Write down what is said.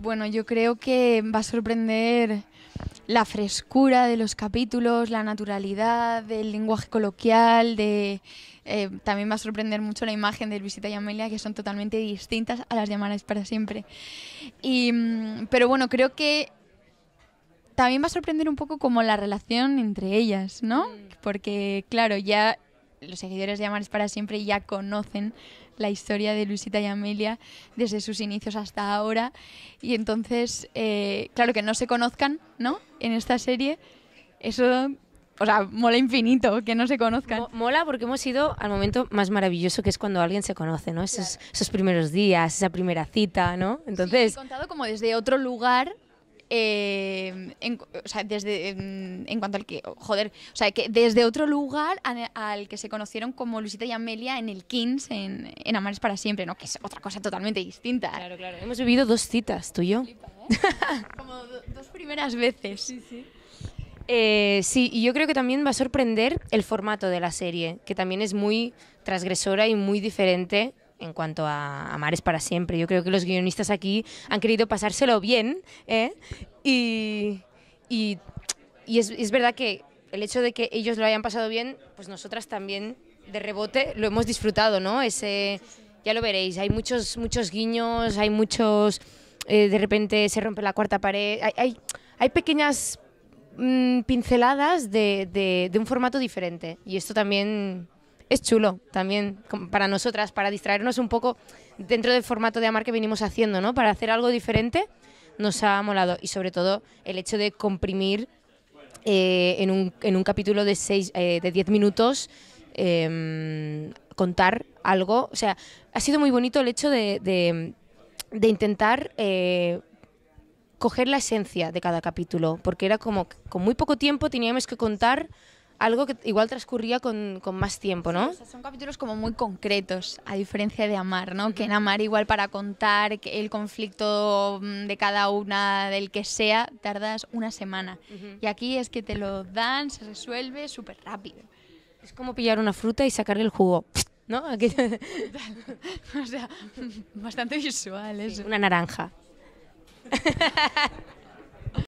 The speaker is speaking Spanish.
Bueno, yo creo que va a sorprender la frescura de los capítulos, la naturalidad, del lenguaje coloquial, de eh, también va a sorprender mucho la imagen de Visita y Amelia, que son totalmente distintas a las llamadas para siempre. Y, mm, pero bueno, creo que también va a sorprender un poco como la relación entre ellas, ¿no? Mm. Porque, claro, ya los seguidores de Amares para siempre ya conocen la historia de Luisita y Amelia desde sus inicios hasta ahora. Y entonces, eh, claro que no se conozcan, ¿no? En esta serie, eso, o sea, mola infinito que no se conozcan. mola porque hemos ido al momento más maravilloso que es cuando alguien se conoce, ¿no? Esos, esos primeros días, esa primera cita, ¿no? Entonces. he contado como desde otro lugar. Eh, en, desde, en, cuanto al que, joder, o sea, que desde otro lugar al, que se conocieron como Luisita y Amelia en el Kings, en, en Amares para siempre, ¿no? Que es otra cosa totalmente distinta. Claro, claro. Hemos vivido dos citas, tú y yo. ¿eh? como dos primeras veces. Sí, sí. Eh, sí, y yo creo que también va a sorprender el formato de la serie, que también es muy transgresora y muy diferente en cuanto a Amares para siempre. Yo creo que los guionistas aquí han querido pasárselo bien ¿eh? y, y, es, verdad que el hecho de que ellos lo hayan pasado bien, pues nosotras también de rebote lo hemos disfrutado, ¿no? Ese, ya lo veréis, hay muchos, muchos guiños, hay muchos, eh, de repente se rompe la cuarta pared, hay, hay, pequeñas mm, pinceladas de, de un formato diferente y esto también es chulo también para nosotras, para distraernos un poco dentro del formato de Amar que venimos haciendo, ¿no? Para hacer algo diferente nos ha molado y sobre todo el hecho de comprimir eh, en, un, capítulo de 10 eh, de diez minutos em, contar algo. O sea, ha sido muy bonito el hecho de, de intentar eh, coger la esencia de cada capítulo, porque era como con muy poco tiempo teníamos que contar algo que igual transcurría con, con más tiempo, ¿no? son capítulos como muy concretos, a diferencia de Amar, ¿no? Que en Amar igual para contar el conflicto mm, de cada una, del que sea, tardas una semana. Y aquí es que te lo dan, se resuelve súper rápido. Es como pillar una fruta y sacarle el jugo. ¿No? o sea, bastante visual eso. una naranja.